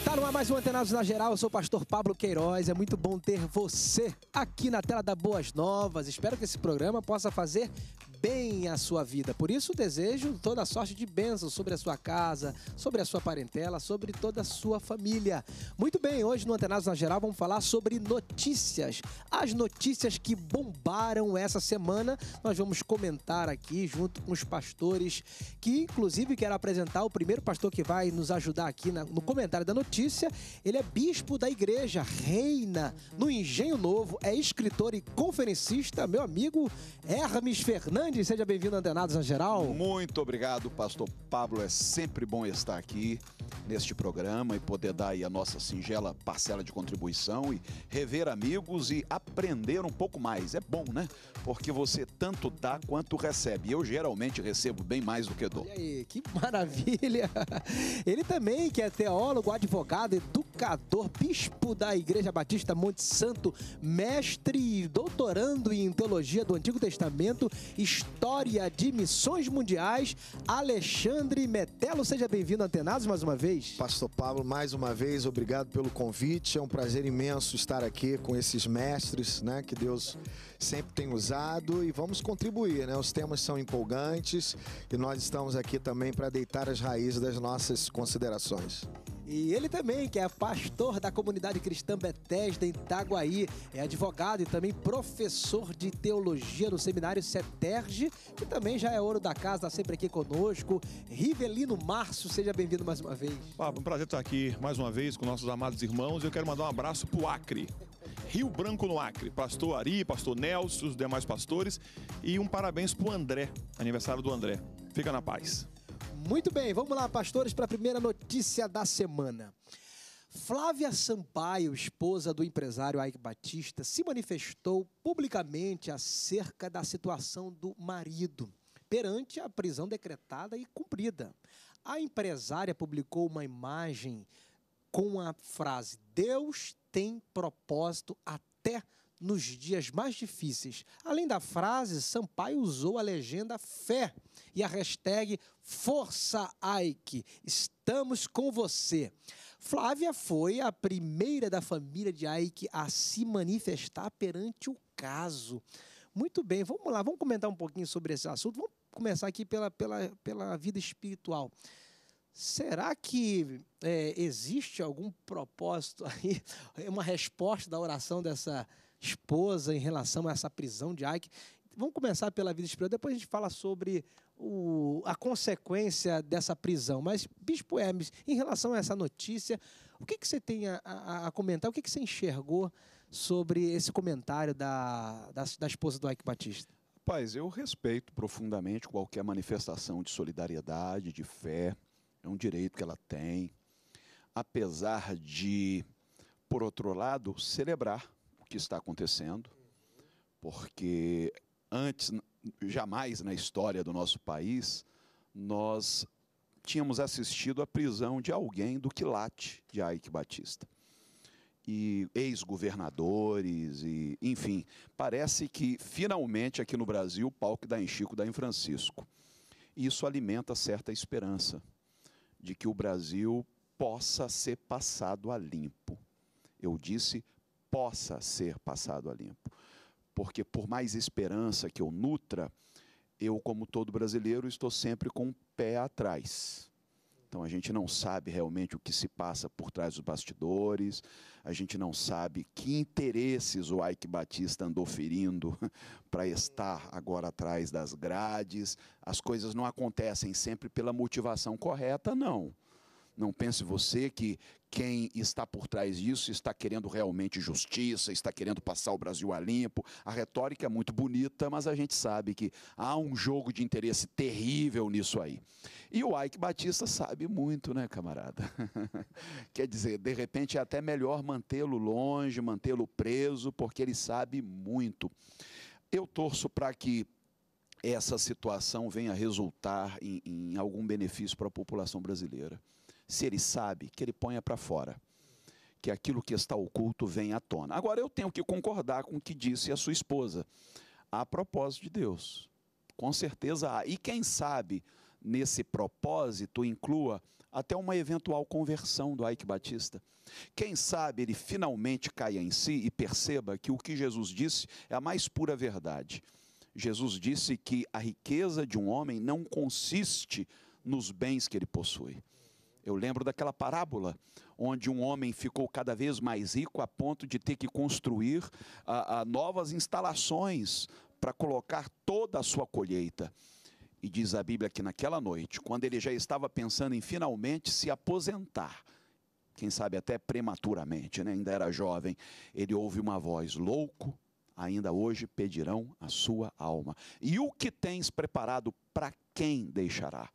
Está no ar mais um Antenados na Geral, eu sou o pastor Pablo Queiroz, é muito bom ter você aqui na tela da Boas Novas. Espero que esse programa possa fazer bem a sua vida. Por isso desejo toda sorte de bênçãos sobre a sua casa, sobre a sua parentela, sobre toda a sua família. Muito bem, hoje no Antenados na Geral vamos falar sobre notícias. As notícias que bombaram essa semana, nós vamos comentar aqui junto com os pastores, que inclusive quero apresentar o primeiro pastor que vai nos ajudar aqui no comentário da notícia. Ele é bispo da igreja, reina no Engenho Novo, é escritor e conferencista, meu amigo Hermes Fernandes seja bem-vindo, Antenados a Geral. Muito obrigado, pastor Pablo. É sempre bom estar aqui neste programa e poder dar aí a nossa singela parcela de contribuição e rever amigos e aprender um pouco mais. É bom, né? Porque você tanto dá quanto recebe. Eu geralmente recebo bem mais do que dou. E aí, que maravilha! Ele também que é teólogo, advogado, educador, bispo da Igreja Batista Monte Santo, mestre e doutorando em teologia do Antigo Testamento, história História de Missões Mundiais, Alexandre Metello, Seja bem-vindo, Antenados, mais uma vez. Pastor Pablo, mais uma vez, obrigado pelo convite. É um prazer imenso estar aqui com esses mestres, né, que Deus sempre tem usado e vamos contribuir, né? Os temas são empolgantes e nós estamos aqui também para deitar as raízes das nossas considerações. E ele também, que é pastor da comunidade cristã Bethesda em Itaguaí, é advogado e também professor de teologia no seminário Seterge, que também já é ouro da casa, está sempre aqui conosco. Rivelino Márcio, seja bem-vindo mais uma vez. Pablo, um prazer estar aqui mais uma vez com nossos amados irmãos. Eu quero mandar um abraço pro Acre. Rio Branco no Acre, pastor Ari, pastor Nelson, os demais pastores e um parabéns pro André, aniversário do André. Fica na paz. Muito bem, vamos lá, pastores, para a primeira notícia da semana. Flávia Sampaio, esposa do empresário Ike Batista, se manifestou publicamente acerca da situação do marido perante a prisão decretada e cumprida. A empresária publicou uma imagem com a frase: Deus tem propósito até nos dias mais difíceis. Além da frase, Sampaio usou a legenda fé e a hashtag Força Ike. Estamos com você. Flávia foi a primeira da família de Ike a se manifestar perante o caso. Muito bem, vamos lá, vamos comentar um pouquinho sobre esse assunto. Vamos começar aqui pela, pela, pela vida espiritual. Será que é, existe algum propósito aí, uma resposta da oração dessa esposa em relação a essa prisão de Ike. Vamos começar pela vida espiritual, depois a gente fala sobre o, a consequência dessa prisão. Mas, Bispo Hermes, em relação a essa notícia, o que, que você tem a, a, a comentar, o que, que você enxergou sobre esse comentário da, da, da esposa do Ike Batista? Paz, eu respeito profundamente qualquer manifestação de solidariedade, de fé, é um direito que ela tem, apesar de, por outro lado, celebrar que está acontecendo, porque antes, jamais na história do nosso país, nós tínhamos assistido à prisão de alguém do quilate de Ike Batista. E ex-governadores, e enfim, parece que finalmente aqui no Brasil o pau que dá em Chico dá em Francisco. Isso alimenta certa esperança de que o Brasil possa ser passado a limpo. Eu disse possa ser passado a limpo. Porque por mais esperança que eu nutra, eu, como todo brasileiro, estou sempre com o um pé atrás. Então a gente não sabe realmente o que se passa por trás dos bastidores, a gente não sabe que interesses o Ike Batista andou ferindo para estar agora atrás das grades. As coisas não acontecem sempre pela motivação correta, não. Não pense você que quem está por trás disso está querendo realmente justiça, está querendo passar o Brasil a limpo. A retórica é muito bonita, mas a gente sabe que há um jogo de interesse terrível nisso aí. E o Ike Batista sabe muito, né, camarada? Quer dizer, de repente é até melhor mantê-lo longe, mantê-lo preso, porque ele sabe muito. Eu torço para que essa situação venha resultar em, em algum benefício para a população brasileira se ele sabe, que ele ponha para fora. Que aquilo que está oculto venha à tona. Agora, eu tenho que concordar com o que disse a sua esposa. A propósito de Deus. Com certeza há. E quem sabe, nesse propósito, inclua até uma eventual conversão do Ike Batista. Quem sabe ele finalmente caia em si e perceba que o que Jesus disse é a mais pura verdade. Jesus disse que a riqueza de um homem não consiste nos bens que ele possui. Eu lembro daquela parábola onde um homem ficou cada vez mais rico a ponto de ter que construir a, ah, a ah, novas instalações para colocar toda a sua colheita. E diz a Bíblia que naquela noite, quando ele já estava pensando em finalmente se aposentar, quem sabe até prematuramente, né? ainda era jovem, ele ouve uma voz: Louco, ainda hoje pedirão a sua alma. E o que tens preparado para quem deixará?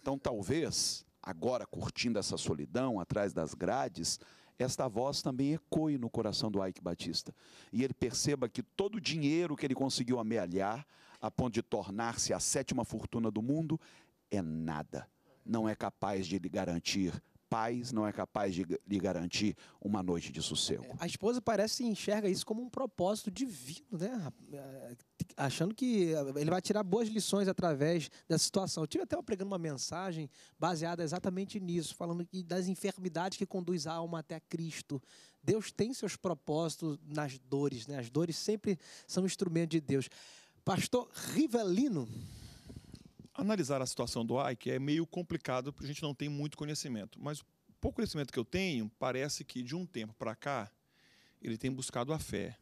Então, talvez agora curtindo essa solidão atrás das grades, esta voz também ecoe no coração do Ike Batista. E ele perceba que todo o dinheiro que ele conseguiu amealhar, a ponto de tornar-se a sétima fortuna do mundo, é nada. Não é capaz de lhe garantir paz não é capaz de lhe garantir uma noite de sossego. É, a esposa parece enxerga isso como um propósito divino, né? É, achando que é, ele vai tirar boas lições através dessa situação. Eu tive até pregando uma mensagem baseada exatamente nisso, falando que das enfermidades que conduz a alma até Cristo. Deus tem seus propósitos nas dores, né? As dores sempre são instrumento de Deus. Pastor Rivelino, Analisar a situação do Ike é, é meio complicado porque a gente não tem muito conhecimento, mas o pouco conhecimento que eu tenho parece que de um tempo para cá ele tem buscado a fé.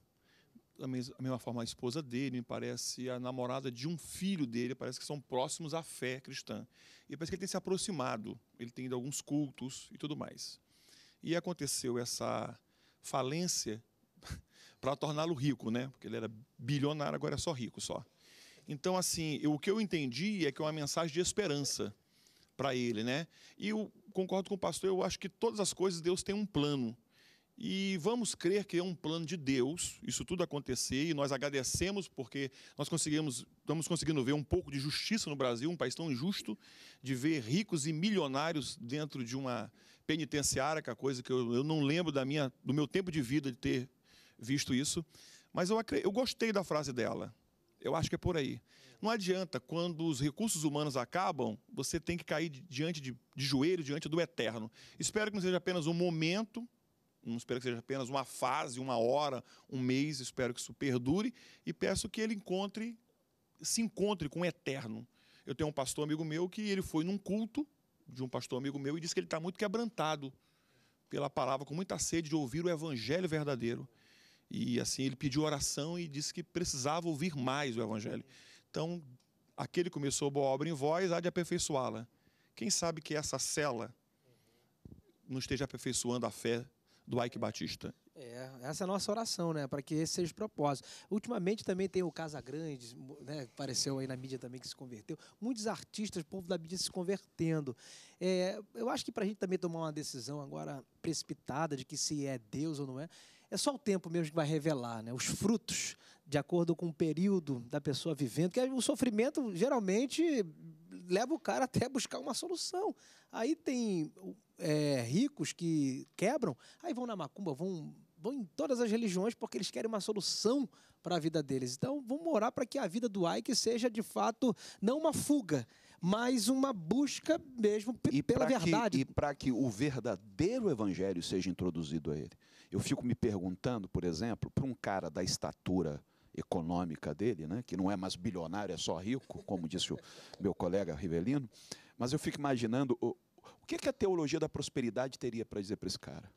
Da mesma forma, a esposa dele, me parece, a namorada de um filho dele, parece que são próximos à fé cristã. E parece que ele tem se aproximado, ele tem ido a alguns cultos e tudo mais. E aconteceu essa falência para torná-lo rico, né? Porque ele era bilionário, agora é só rico só. Então, assim, eu, o que eu entendi é que é uma mensagem de esperança para ele, né? E eu concordo com o pastor, eu acho que todas as coisas Deus tem um plano. E vamos crer que é um plano de Deus, isso tudo acontecer, e nós agradecemos porque nós conseguimos, estamos conseguindo ver um pouco de justiça no Brasil, um país tão injusto, de ver ricos e milionários dentro de uma penitenciária, que é a coisa que eu, eu não lembro da minha, do meu tempo de vida de ter visto isso. Mas eu, eu gostei da frase dela. Eu acho que é por aí. Não adianta, quando os recursos humanos acabam, você tem que cair diante de, de joelho, diante do eterno. Espero que não seja apenas um momento, não espero que seja apenas uma fase, uma hora, um mês, espero que isso perdure e peço que ele encontre, se encontre com o eterno. Eu tenho um pastor amigo meu que ele foi num culto de um pastor amigo meu e disse que ele está muito quebrantado pela palavra, com muita sede de ouvir o evangelho verdadeiro. E assim, ele pediu oração e disse que precisava ouvir mais o Evangelho. Então, aquele começou boa obra em vós, há de aperfeiçoá-la. Quem sabe que essa cela não esteja aperfeiçoando a fé do Ike Batista? É, essa é a nossa oração, né? Para que esse seja o propósito. Ultimamente também tem o Casa Grande, né? Apareceu aí na mídia também que se converteu. Muitos artistas, povo da mídia se convertendo. É, eu acho que para a gente também tomar uma decisão agora precipitada de que se é Deus ou não é, é só o tempo mesmo que vai revelar né? os frutos, de acordo com o período da pessoa vivendo, que o sofrimento geralmente leva o cara até buscar uma solução. Aí tem é, ricos que quebram, aí vão na macumba, vão, vão em todas as religiões porque eles querem uma solução para a vida deles. Então, vão morar para que a vida do Ike seja de fato não uma fuga, mas uma busca mesmo e pela verdade. Que, e para que o verdadeiro evangelho seja introduzido a ele. Eu fico me perguntando, por exemplo, para um cara da estatura econômica dele, né, que não é mais bilionário, é só rico, como disse o meu colega Rivelino, mas eu fico imaginando o, o que, que a teologia da prosperidade teria para dizer para esse cara.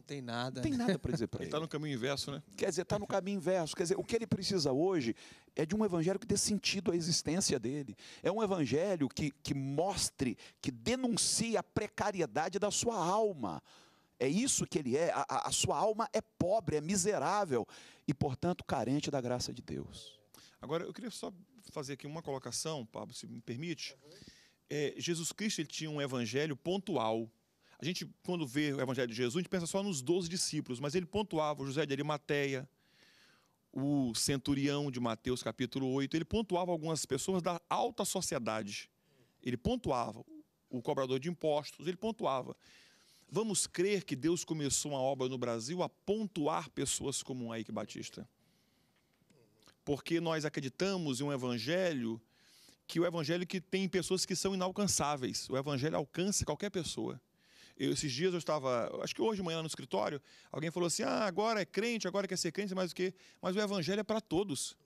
Não tem nada. Não tem né? nada para dizer para ele. Está no caminho inverso, né? Quer dizer, está no caminho inverso. Quer dizer, o que ele precisa hoje é de um evangelho que dê sentido à existência dele. É um evangelho que, que mostre, que denuncie a precariedade da sua alma. É isso que ele é. A, a sua alma é pobre, é miserável e, portanto, carente da graça de Deus. Agora, eu queria só fazer aqui uma colocação, Pablo, se me permite. É, Jesus Cristo ele tinha um evangelho pontual a gente, quando vê o Evangelho de Jesus, a gente pensa só nos 12 discípulos, mas ele pontuava o José de Arimateia, o centurião de Mateus capítulo 8, ele pontuava algumas pessoas da alta sociedade. Ele pontuava o cobrador de impostos, ele pontuava. Vamos crer que Deus começou uma obra no Brasil a pontuar pessoas como um Ike Batista. Porque nós acreditamos em um evangelho que o evangelho que tem pessoas que são inalcançáveis. O evangelho alcança qualquer pessoa. Eu, esses dias eu estava, acho que hoje de manhã no escritório, alguém falou assim: ah, agora é crente, agora quer ser crente, mas o quê? Mas o evangelho é para todos.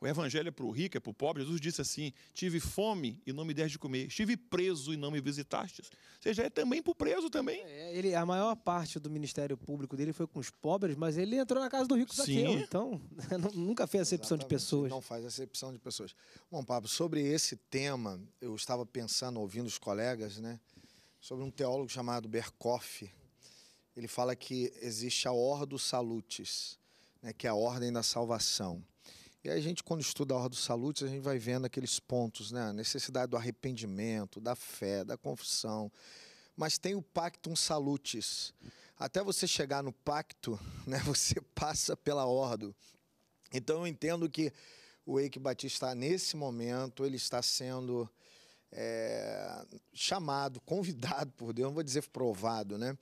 O evangelho é para o rico, é para o pobre. Jesus disse assim: tive fome e não me deste de comer, estive preso e não me visitastes. Ou seja, é também para o preso também. É, ele, a maior parte do ministério público dele foi com os pobres, mas ele entrou na casa do rico Zaqueu. Então, nunca fez acepção Exatamente. de pessoas. Não faz acepção de pessoas. Bom, Pablo, sobre esse tema, eu estava pensando, ouvindo os colegas, né? sobre um teólogo chamado Berkoff. Ele fala que existe a Ordo Salutis, né, que é a ordem da salvação. E a gente, quando estuda a Ordo Salutis, a gente vai vendo aqueles pontos, né? A necessidade do arrependimento, da fé, da confissão. Mas tem o Pactum Salutis. Até você chegar no pacto, né, você passa pela Ordo. Então eu entendo que o Eike Batista, nesse momento, ele está sendo é, chamado, convidado por Deus, não vou dizer provado, né?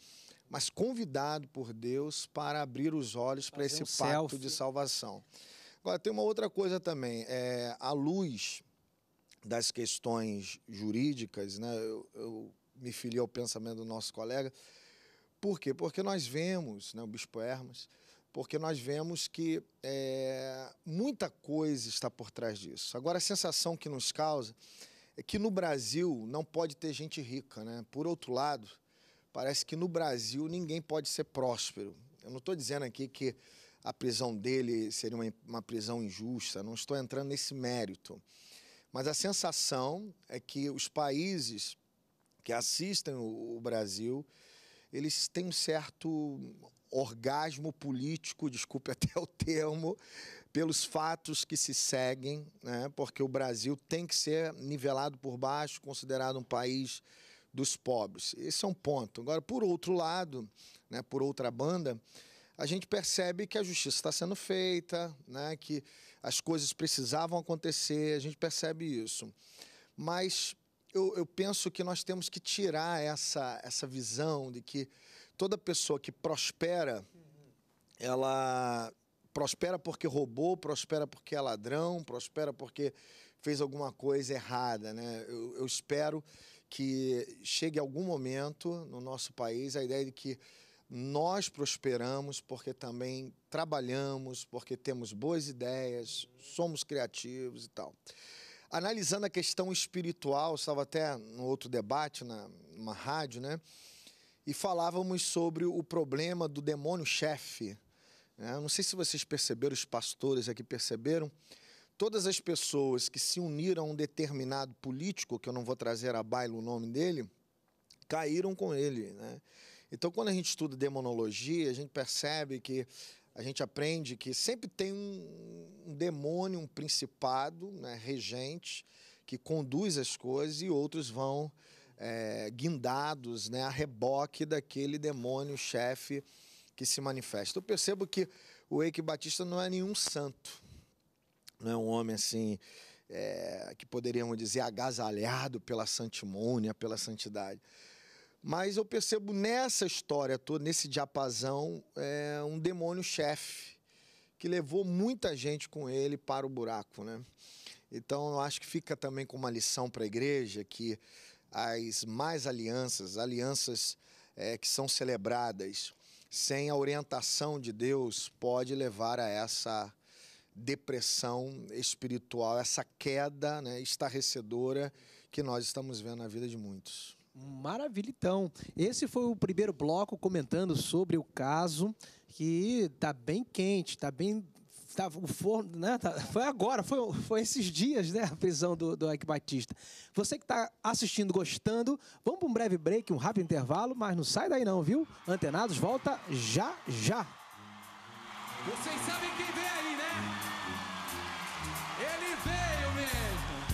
Mas convidado por Deus para abrir os olhos para esse um pacto selfie. de salvação. Agora, tem uma outra coisa também. É, à luz das questões jurídicas, né, eu, eu me filiei ao pensamento do nosso colega. Por quê? Porque nós vemos, né, o Bispo Hermes, porque nós vemos que é, muita coisa está por trás disso. Agora, a sensação que nos causa é que no Brasil não pode ter gente rica, né? Por outro lado, parece que no Brasil ninguém pode ser próspero. Eu não estou dizendo aqui que a prisão dele seria uma, uma prisão injusta, não estou entrando nesse mérito. Mas a sensação é que os países que assistem o, o Brasil, eles têm um certo orgasmo político, desculpe até o termo, pelos fatos que se seguem, né? porque o Brasil tem que ser nivelado por baixo, considerado um país dos pobres. Esse é um ponto. Agora, por outro lado, né, por outra banda, a gente percebe que a justiça está sendo feita, né, que as coisas precisavam acontecer, a gente percebe isso. Mas eu, eu penso que nós temos que tirar essa, essa visão de que toda pessoa que prospera, ela prospera porque roubou, prospera porque é ladrão, prospera porque fez alguma coisa errada, né? Eu, eu espero que chegue algum momento no nosso país a ideia de que nós prosperamos porque também trabalhamos, porque temos boas ideias, somos criativos e tal. Analisando a questão espiritual, estava até no outro debate, na, numa rádio, né? E falávamos sobre o problema do demônio chefe, né? Não sei se vocês perceberam, os pastores aqui perceberam, todas as pessoas que se uniram a um determinado político, que eu não vou trazer a baila o nome dele, caíram com ele. Né? Então, quando a gente estuda demonologia, a gente percebe que a gente aprende que sempre tem um, um demônio, um principado, né, regente, que conduz as coisas e outros vão é, guindados né, a reboque daquele demônio chefe que se manifesta. Eu percebo que o Eike Batista não é nenhum santo, não é um homem assim é, que poderíamos dizer agasalhado pela santimônia, pela santidade. Mas eu percebo nessa história toda, nesse diapasão, é, um demônio-chefe que levou muita gente com ele para o buraco, né? Então eu acho que fica também com uma lição para a igreja que as mais alianças, alianças é, que são celebradas sem a orientação de Deus, pode levar a essa depressão espiritual, essa queda né, estarrecedora que nós estamos vendo na vida de muitos. Maravilha, então. Esse foi o primeiro bloco comentando sobre o caso que está bem quente, está bem Tava, tá, o forno, né? Tá, foi agora, foi, foi esses dias, né? A prisão do, do Ike Batista. Você que está assistindo, gostando, vamos para um breve break, um rápido intervalo, mas não sai daí não, viu? Antenados, volta já, já. Vocês sabem quem veio aí, né? Ele veio mesmo.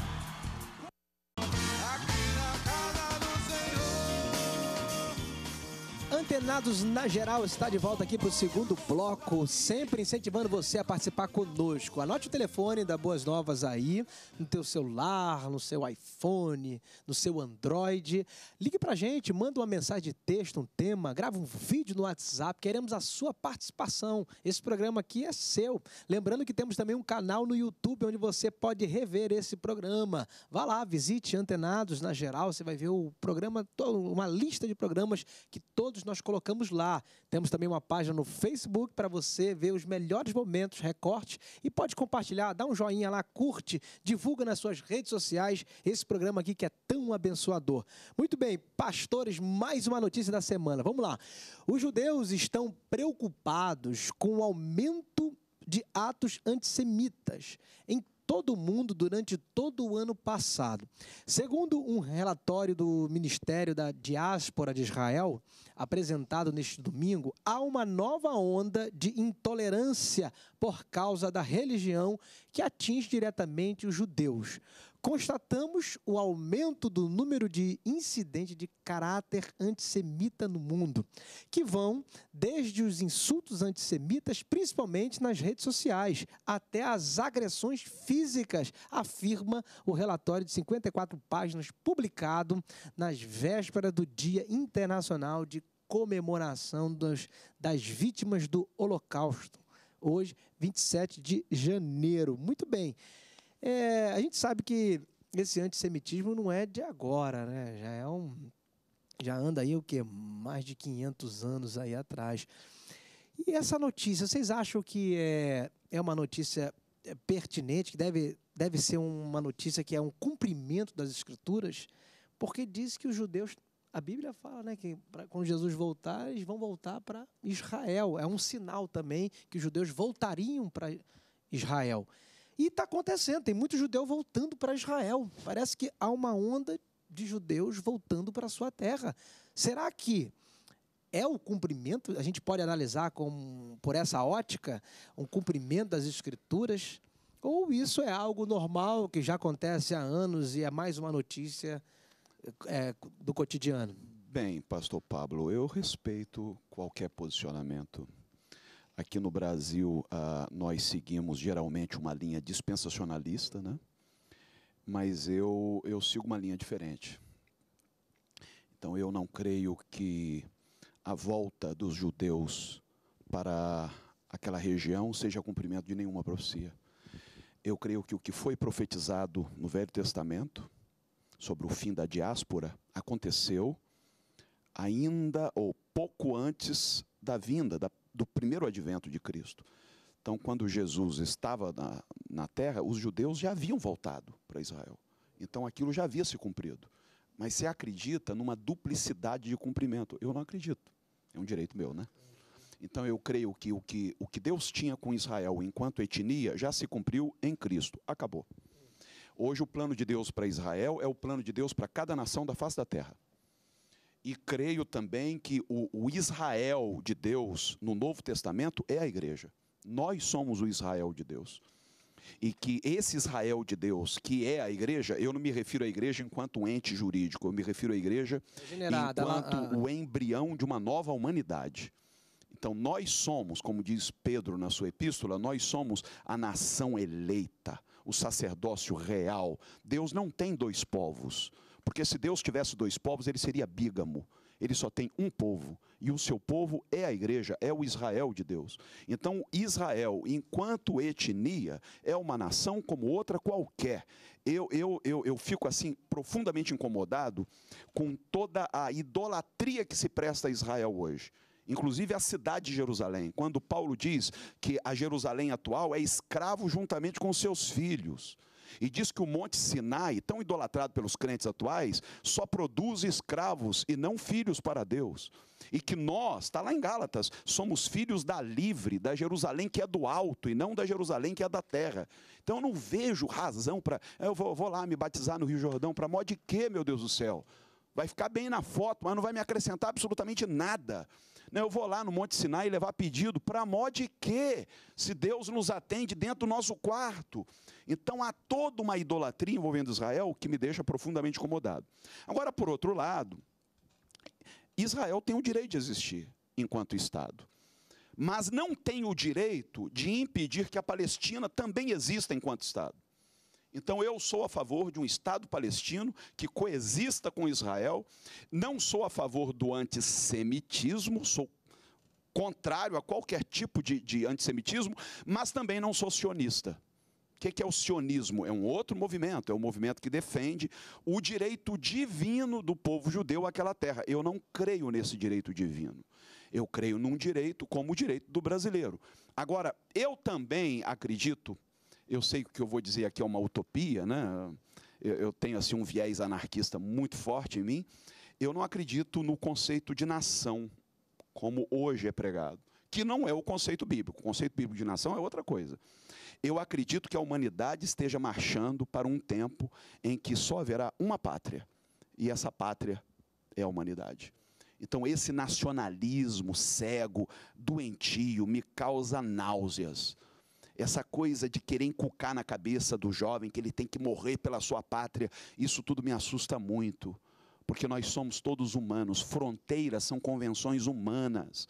Antenados na Geral está de volta aqui para o segundo bloco, sempre incentivando você a participar conosco. Anote o telefone da Boas Novas aí, no teu celular, no seu iPhone, no seu Android. Ligue para a gente, manda uma mensagem de texto, um tema, grava um vídeo no WhatsApp, queremos a sua participação. Esse programa aqui é seu. Lembrando que temos também um canal no YouTube onde você pode rever esse programa. Vá lá, visite Antenados na Geral, você vai ver o programa, uma lista de programas que todos nós colocamos lá. Temos também uma página no Facebook para você ver os melhores momentos, recortes e pode compartilhar, dá um joinha lá, curte, divulga nas suas redes sociais esse programa aqui que é tão abençoador. Muito bem, pastores, mais uma notícia da semana. Vamos lá. Os judeus estão preocupados com o aumento de atos antissemitas em todo mundo durante todo o ano passado. Segundo um relatório do Ministério da Diáspora de Israel, apresentado neste domingo, há uma nova onda de intolerância por causa da religião que atinge diretamente os judeus constatamos o aumento do número de incidentes de caráter antissemita no mundo, que vão desde os insultos antissemitas, principalmente nas redes sociais, até as agressões físicas, afirma o relatório de 54 páginas publicado nas vésperas do Dia Internacional de Comemoração das, das Vítimas do Holocausto. Hoje, 27 de janeiro. Muito bem. É, a gente sabe que esse antissemitismo não é de agora, né? Já é um já anda aí o que mais de 500 anos aí atrás. E essa notícia, vocês acham que é, é uma notícia é, pertinente, que deve, deve ser uma notícia que é um cumprimento das escrituras? Porque diz que os judeus, a Bíblia fala, né, que pra, quando Jesus voltar, eles vão voltar para Israel. É um sinal também que os judeus voltariam para Israel. E está acontecendo, tem muito judeu voltando para Israel. Parece que há uma onda de judeus voltando para sua terra. Será que é o cumprimento? A gente pode analisar como por essa ótica um cumprimento das escrituras? Ou isso é algo normal que já acontece há anos e é mais uma notícia é, do cotidiano? Bem, Pastor Pablo, eu respeito qualquer posicionamento Aqui no Brasil, ah, nós seguimos geralmente uma linha dispensacionalista, né? mas eu, eu sigo uma linha diferente. Então, eu não creio que a volta dos judeus para aquela região seja cumprimento de nenhuma profecia. Eu creio que o que foi profetizado no Velho Testamento sobre o fim da diáspora aconteceu ainda ou pouco antes da vinda, da do primeiro advento de Cristo. Então, quando Jesus estava na, na terra, os judeus já haviam voltado para Israel. Então, aquilo já havia se cumprido. Mas você acredita numa duplicidade de cumprimento? Eu não acredito. É um direito meu, né? Então eu creio que o que, o que Deus tinha com Israel enquanto etnia já se cumpriu em Cristo. Acabou. Hoje o plano de Deus para Israel é o plano de Deus para cada nação da face da terra. E creio também que o, o Israel de Deus no Novo Testamento é a igreja. Nós somos o Israel de Deus e que esse Israel de Deus, que é a igreja, eu não me refiro à igreja enquanto ente jurídico, eu me refiro à igreja enquanto ela, ah, ah. o embrião de uma nova humanidade. Então, nós somos, como diz Pedro na sua epístola, nós somos a nação eleita, o sacerdócio real. Deus não tem dois povos. Porque se Deus tivesse dois povos, ele seria bígamo. Ele só tem um povo. E o seu povo é a igreja, é o Israel de Deus. Então, Israel, enquanto etnia, é uma nação como outra qualquer. Eu, eu, eu, eu fico assim profundamente incomodado com toda a idolatria que se presta a Israel hoje inclusive a cidade de Jerusalém, quando Paulo diz que a Jerusalém atual é escravo juntamente com seus filhos. E diz que o Monte Sinai, tão idolatrado pelos crentes atuais, só produz escravos e não filhos para Deus. E que nós, está lá em Gálatas, somos filhos da livre, da Jerusalém que é do alto e não da Jerusalém que é da terra. Então eu não vejo razão para. Eu vou, vou lá me batizar no Rio Jordão, para mó de quê, meu Deus do céu? Vai ficar bem na foto, mas não vai me acrescentar absolutamente nada. Eu vou lá no Monte Sinai levar pedido, para mod que Se Deus nos atende dentro do nosso quarto. Então há toda uma idolatria envolvendo Israel que me deixa profundamente incomodado. Agora, por outro lado, Israel tem o direito de existir enquanto Estado. Mas não tem o direito de impedir que a Palestina também exista enquanto Estado. Então eu sou a favor de um Estado palestino que coexista com Israel, não sou a favor do antissemitismo, sou contrário a qualquer tipo de, de antissemitismo, mas também não sou sionista. O é que é o sionismo? É um outro movimento, é um movimento que defende o direito divino do povo judeu àquela terra. Eu não creio nesse direito divino. Eu creio num direito como o direito do brasileiro. Agora, eu também acredito eu sei que o que eu vou dizer aqui é uma utopia, né? eu, tenho assim um viés anarquista muito forte em mim. Eu não acredito no conceito de nação como hoje é pregado, que não é o conceito bíblico. O conceito bíblico de nação é outra coisa. Eu acredito que a humanidade esteja marchando para um tempo em que só haverá uma pátria, e essa pátria é a humanidade. Então, esse nacionalismo cego, doentio, me causa náuseas essa coisa de querer encucar na cabeça do jovem que ele tem que morrer pela sua pátria, isso tudo me assusta muito, porque nós somos todos humanos, fronteiras são convenções humanas.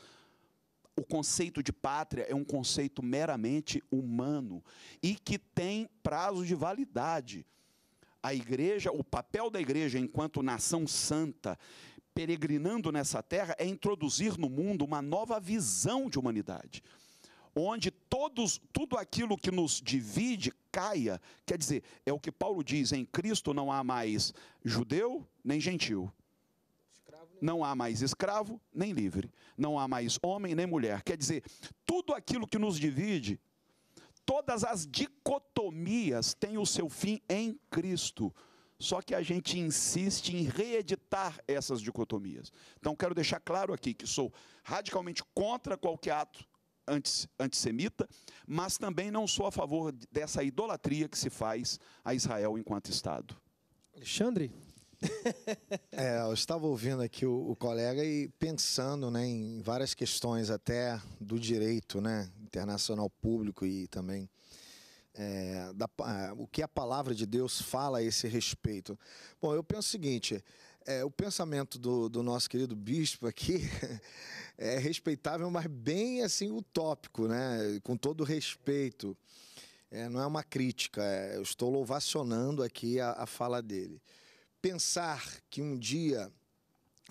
O conceito de pátria é um conceito meramente humano e que tem prazo de validade. A igreja, o papel da igreja enquanto nação santa, peregrinando nessa terra, é introduzir no mundo uma nova visão de humanidade onde todos, tudo aquilo que nos divide caia. Quer dizer, é o que Paulo diz: em Cristo não há mais judeu nem gentil. Não há mais escravo nem livre, não há mais homem nem mulher. Quer dizer, tudo aquilo que nos divide, todas as dicotomias têm o seu fim em Cristo. Só que a gente insiste em reeditar essas dicotomias. Então, quero deixar claro aqui que sou radicalmente contra qualquer ato antissemita, mas também não sou a favor dessa idolatria que se faz a Israel enquanto Estado. Alexandre? é, eu estava ouvindo aqui o, o, colega e pensando né, em várias questões até do direito né, internacional público e também é, da, é, o que a palavra de Deus fala a esse respeito. Bom, eu penso o seguinte: é, o pensamento do, do, nosso querido bispo aqui é respeitável, mas bem assim utópico, né? Com todo respeito. É, não é uma crítica, é, eu estou louvacionando aqui a, a, fala dele. Pensar que um dia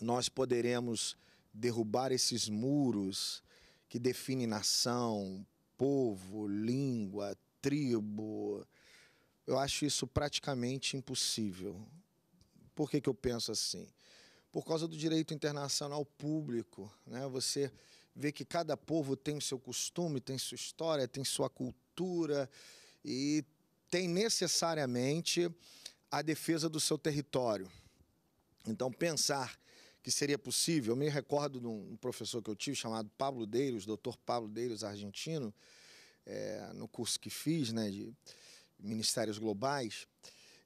nós poderemos derrubar esses muros que definem nação, povo, língua, tribo, eu acho isso praticamente impossível. Por que, que eu penso assim? Por causa do direito internacional público. Né? Você vê que cada povo tem o seu costume, tem sua história, tem sua cultura e tem necessariamente a defesa do seu território. Então, pensar que seria possível, eu me recordo de um professor que eu tive chamado Pablo Deiros, doutor Pablo Deiros, argentino, é, no curso que fiz né, de Ministérios Globais,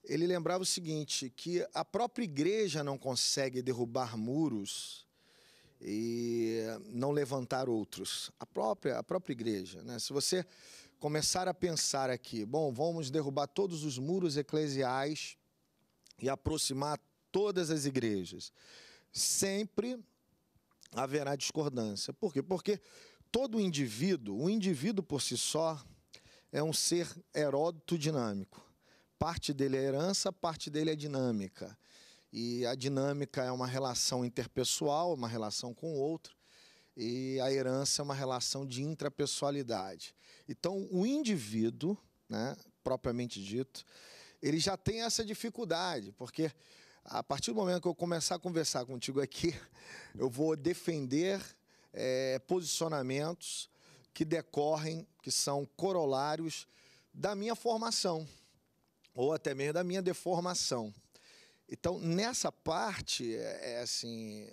ele lembrava o seguinte, que a própria igreja não consegue derrubar muros e não levantar outros. A própria, a própria igreja. Né? Se você começar a pensar aqui, bom, vamos derrubar todos os muros eclesiais e aproximar todas as igrejas, sempre haverá discordância. Por quê? Porque todo indivíduo, o indivíduo por si só, é um ser heródoto dinâmico. Parte dele é herança, parte dele é dinâmica. E a dinâmica é uma relação interpessoal, uma relação com o outro, e a herança é uma relação de intrapessoalidade. Então, o indivíduo, né, propriamente dito, ele já tem essa dificuldade, porque a partir do momento que eu começar a conversar contigo aqui, eu vou defender é, posicionamentos que decorrem, que são corolários da minha formação ou até mesmo da minha deformação. Então, nessa parte, é, é assim,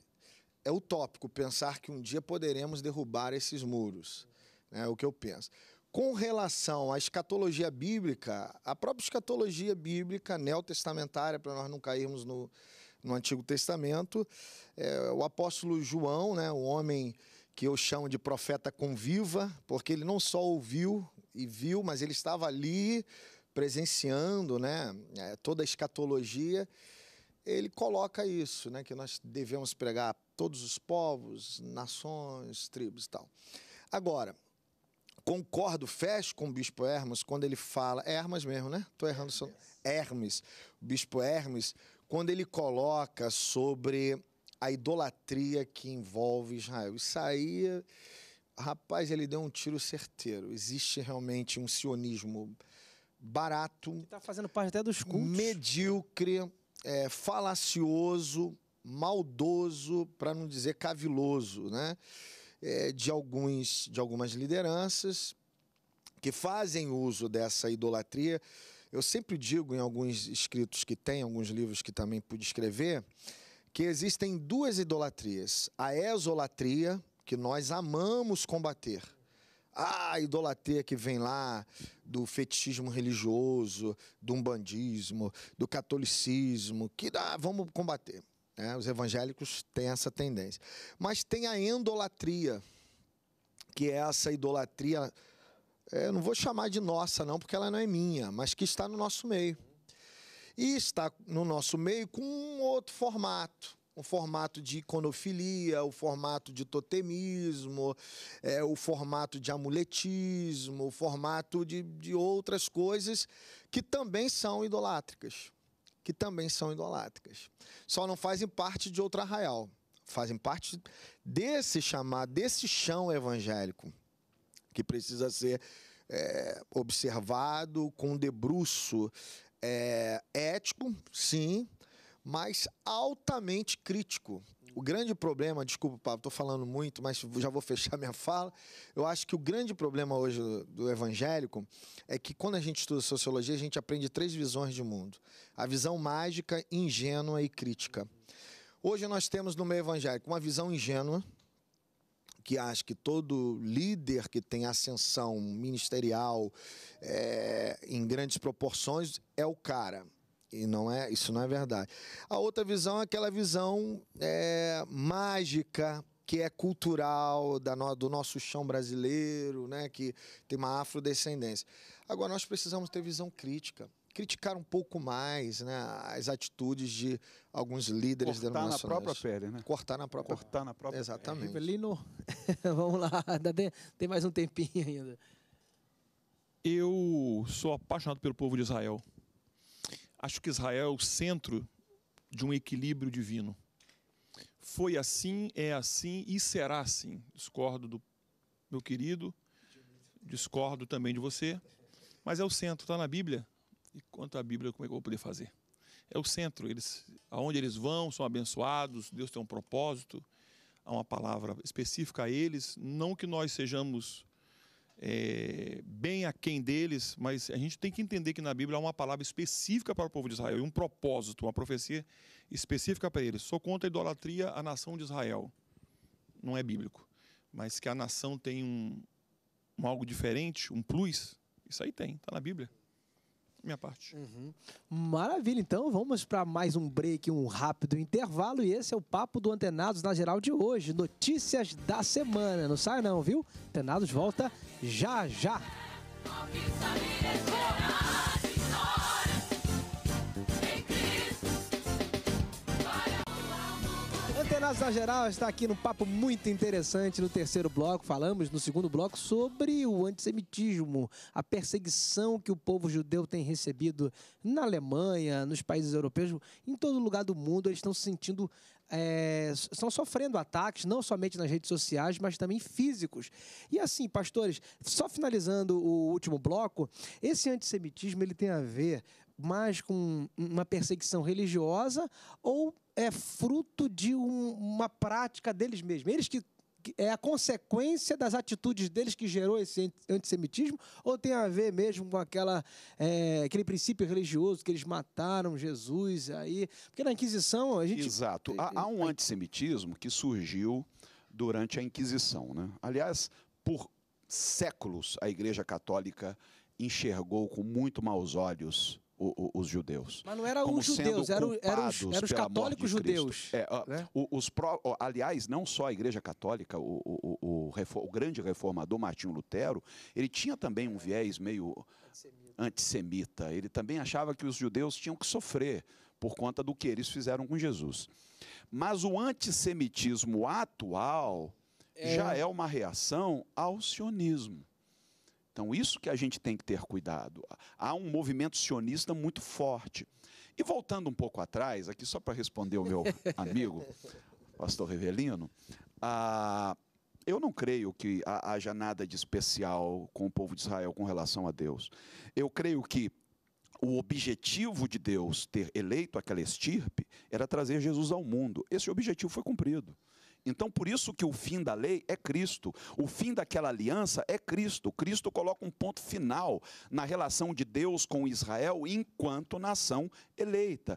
é utópico pensar que um dia poderemos derrubar esses muros. Né? É o que eu penso. Com relação à escatologia bíblica, a própria escatologia bíblica neotestamentária, para nós não cairmos no, no Antigo Testamento, é, o apóstolo João, né, o homem que eu chamo de profeta conviva, porque ele não só ouviu e viu, mas ele estava ali presenciando né, é, toda a escatologia, ele coloca isso, né, que nós devemos pregar a todos os povos, nações, tribos e tal. Agora, concordo, fecho com o bispo Hermes quando ele fala, é Hermes mesmo, né? Estou errando. Hermes. Hermes, o bispo Hermes, quando ele coloca sobre a idolatria que envolve Israel. Isso aí, rapaz, ele deu um tiro certeiro. Existe realmente um sionismo barato. Que tá fazendo parte até dos cultos. Medíocre, é, falacioso, maldoso, para não dizer caviloso, né? É, de, alguns, de algumas lideranças que fazem uso dessa idolatria. Eu sempre digo em alguns escritos que tem, alguns livros que também pude escrever, que existem duas idolatrias: a exolatria, que nós amamos combater, ah, a idolatria que vem lá do fetichismo religioso, do umbandismo, do catolicismo, que dá, vamos combater. Né? Os evangélicos têm essa tendência. Mas tem a endolatria, que é essa idolatria, é, não vou chamar de nossa não, porque ela não é minha, mas que está no nosso meio. E está no nosso meio com um outro formato, o formato de iconofilia, o formato de totemismo, é, o formato de amuletismo, o formato de, de outras coisas que também são idolátricas. Que também são idolátricas. Só não fazem parte de outro arraial. Fazem parte desse chamado, desse chão evangélico, que precisa ser é, observado com debruço é, ético, sim, mas altamente crítico. O grande problema, desculpa, Pablo, estou falando muito, mas já vou fechar minha fala. Eu acho que o grande problema hoje do, evangélico é que quando a gente estuda sociologia, a gente aprende três visões de mundo: a visão mágica, ingênua e crítica. Hoje nós temos no meio evangélico uma visão ingênua, que acha que todo líder que tem ascensão ministerial é, em grandes proporções é o cara. E não é, isso não é verdade. A outra visão é aquela visão é, mágica, que é cultural da no, do nosso chão brasileiro, né, que tem uma afrodescendência. Agora nós precisamos ter visão crítica, criticar um pouco mais, né, as atitudes de alguns líderes Cortar denominacionais. Cortar na própria pele, né? Cortar na própria. Cortar na própria. Exatamente. Rivelino, vamos lá, tem mais um tempinho ainda. Eu sou apaixonado pelo povo de Israel. Acho que Israel é o centro de um equilíbrio divino. Foi assim, é assim e será assim. Discordo do meu querido, discordo também de você, mas é o centro, está na Bíblia. E quanto à Bíblia, como é que eu vou poder fazer? É o centro, eles, aonde eles vão, são abençoados, Deus tem um propósito, há uma palavra específica a eles, não que nós sejamos é, bem aquém deles, mas a gente tem que entender que na Bíblia há uma palavra específica para o povo de Israel e um propósito, uma profecia específica para eles. Sou contra a idolatria à nação de Israel. Não é bíblico. Mas que a nação tem um, um algo diferente, um plus, isso aí tem, está na Bíblia minha parte. Uhum. Maravilha, então vamos para mais um break, um rápido intervalo. E esse é o Papo do Antenados na Geral de hoje. Notícias da semana. Não sai não, viu? Antenados volta já já. Internados Geral está aqui no papo muito interessante no terceiro bloco. Falamos no segundo bloco sobre o antissemitismo, a perseguição que o povo judeu tem recebido na Alemanha, nos países europeus, em todo lugar do mundo. Eles estão se sentindo é, estão sofrendo ataques, não somente nas redes sociais, mas também físicos. E assim, pastores, só finalizando o último bloco, esse antissemitismo ele tem a ver mais com uma perseguição religiosa ou é fruto de um, uma prática deles mesmos? Eles que é a consequência das atitudes deles que gerou esse antissemitismo ou tem a ver mesmo com aquela, é, aquele princípio religioso que eles mataram Jesus aí? Porque na Inquisição a gente... Exato. Há, há um antissemitismo que surgiu durante a Inquisição. Né? Aliás, por séculos a Igreja Católica enxergou com muito maus olhos o, o, os judeus. Mas não eram os judeus, eram, os, os católicos judeus. É, né? os pró, aliás, não só a Igreja Católica, o, o, o, grande reformador Martinho Lutero, ele tinha também um viés meio antissemita. antissemita. Ele também achava que os judeus tinham que sofrer por conta do que eles fizeram com Jesus. Mas o antissemitismo atual é... já é uma reação ao sionismo. Então, isso que a gente tem que ter cuidado. Há um movimento sionista muito forte. E voltando um pouco atrás, aqui só para responder o meu amigo, pastor Revelino, ah, eu não creio que haja nada de especial com o povo de Israel com relação a Deus. Eu creio que o objetivo de Deus ter eleito aquela estirpe era trazer Jesus ao mundo. Esse objetivo foi cumprido. Então, por isso que o fim da lei é Cristo. O fim daquela aliança é Cristo. Cristo coloca um ponto final na relação de Deus com Israel enquanto nação eleita.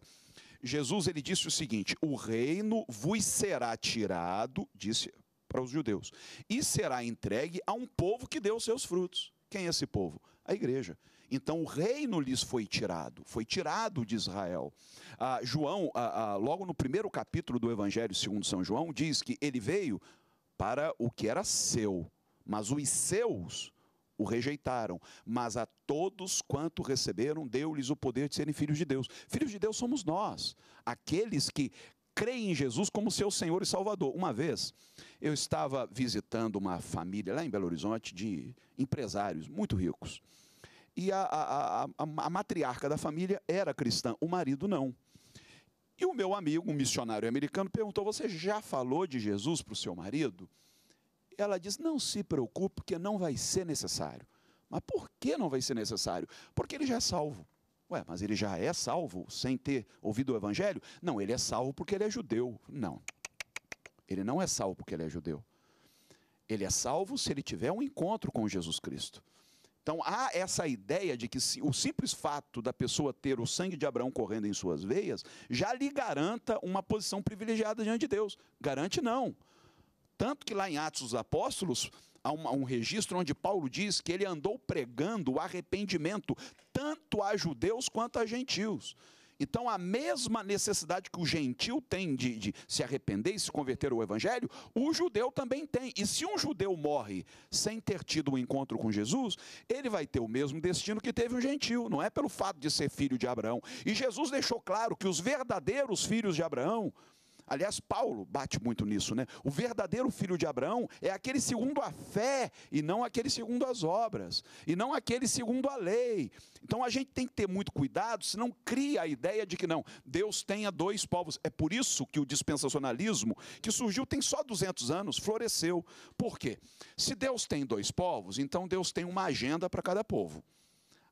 Jesus ele disse o seguinte: "O reino vos será tirado", disse para os judeus, "e será entregue a um povo que deu seus frutos". Quem é esse povo? A igreja. Então o reino lhes foi tirado, foi tirado de Israel. Ah, João, ah, ah, logo no primeiro capítulo do Evangelho segundo São João, diz que ele veio para o que era seu, mas os seus o rejeitaram, mas a todos quanto receberam, deu-lhes o poder de serem filhos de Deus. Filhos de Deus somos nós, aqueles que creem em Jesus como seu Senhor e Salvador. Uma vez, eu estava visitando uma família lá em Belo Horizonte de empresários muito ricos e a, a, a, a matriarca da família era cristã, o marido não. E o meu amigo, um missionário americano, perguntou: Você já falou de Jesus para o seu marido? Ela diz: Não se preocupe, porque não vai ser necessário. Mas por que não vai ser necessário? Porque ele já é salvo. Ué, mas ele já é salvo sem ter ouvido o evangelho? Não, ele é salvo porque ele é judeu. Não. Ele não é salvo porque ele é judeu. Ele é salvo se ele tiver um encontro com Jesus Cristo. Então há essa ideia de que o simples fato da pessoa ter o sangue de Abraão correndo em suas veias já lhe garanta uma posição privilegiada diante de Deus. Garante não. Tanto que lá em Atos dos Apóstolos há um registro onde Paulo diz que ele andou pregando o arrependimento tanto a judeus quanto a gentios. Então, a mesma necessidade que o gentil tem de, de se arrepender e se converter ao evangelho, o judeu também tem. E se um judeu morre sem ter tido um encontro com Jesus, ele vai ter o mesmo destino que teve um gentil, não é pelo fato de ser filho de Abraão. E Jesus deixou claro que os verdadeiros filhos de Abraão, Aliás, Paulo bate muito nisso, né? O verdadeiro filho de Abraão é aquele segundo a fé e não aquele segundo as obras, e não aquele segundo a lei. Então a gente tem que ter muito cuidado, senão cria a ideia de que não, Deus tenha dois povos. É por isso que o dispensacionalismo, que surgiu tem só 200 anos, floresceu. Por quê? Se Deus tem dois povos, então Deus tem uma agenda para cada povo.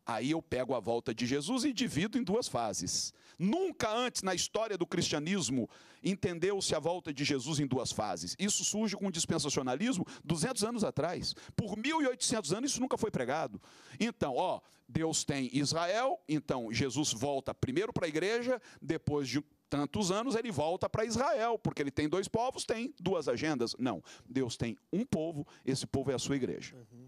Aí eu pego a volta de Jesus e divido em duas fases. Nunca antes na história do cristianismo entendeu-se a volta de Jesus em duas fases. Isso surge com o dispensacionalismo 200 anos atrás. Por 1800 anos isso nunca foi pregado. Então, ó, Deus tem Israel, então Jesus volta primeiro para a igreja, depois de tantos anos ele volta para Israel, porque ele tem dois povos, tem duas agendas. Não, Deus tem um povo, esse povo é a sua igreja. Uhum.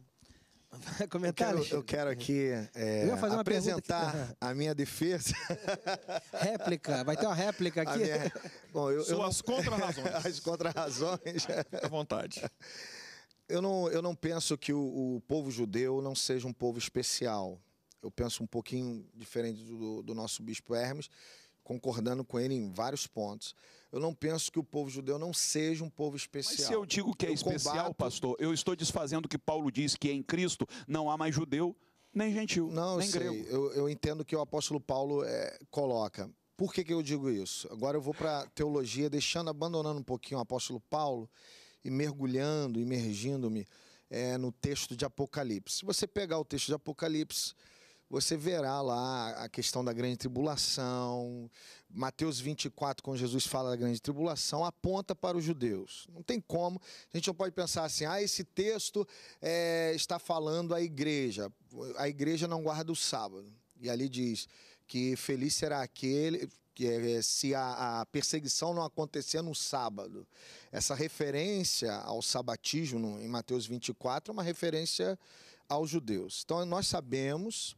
Comentário. Eu quero, eh, eu quero aqui é, eu apresentar aqui. a minha defesa. réplica, vai ter uma réplica aqui. Minha... Bom, eu, Suas contra-razões. As contra-razões. à vontade. Eu não, eu não penso que o, o, povo judeu não seja um povo especial. Eu penso um pouquinho diferente do, do nosso bispo Hermes, concordando com ele em vários pontos. Eu não penso que o povo judeu não seja um povo especial. Mas se eu digo que é eu especial, combato... pastor, eu estou desfazendo o que Paulo diz, que é em Cristo não há mais judeu, nem gentil, não, nem sei. grego. Eu, eu entendo que o apóstolo Paulo é, coloca. Por que, que eu digo isso? Agora eu vou para a teologia, deixando, abandonando um pouquinho o apóstolo Paulo e mergulhando, imergindo-me é, no texto de Apocalipse. Se você pegar o texto de Apocalipse, você verá lá a questão da grande tribulação. Mateus 24, quando Jesus fala da grande tribulação, aponta para os judeus. Não tem como. A gente não pode pensar assim, ah, esse texto é, está falando a igreja. A igreja não guarda o sábado. E ali diz que feliz será aquele que eh, se a, a, perseguição não acontecer no sábado. Essa referência ao sabatismo em Mateus 24 é uma referência aos judeus. Então nós sabemos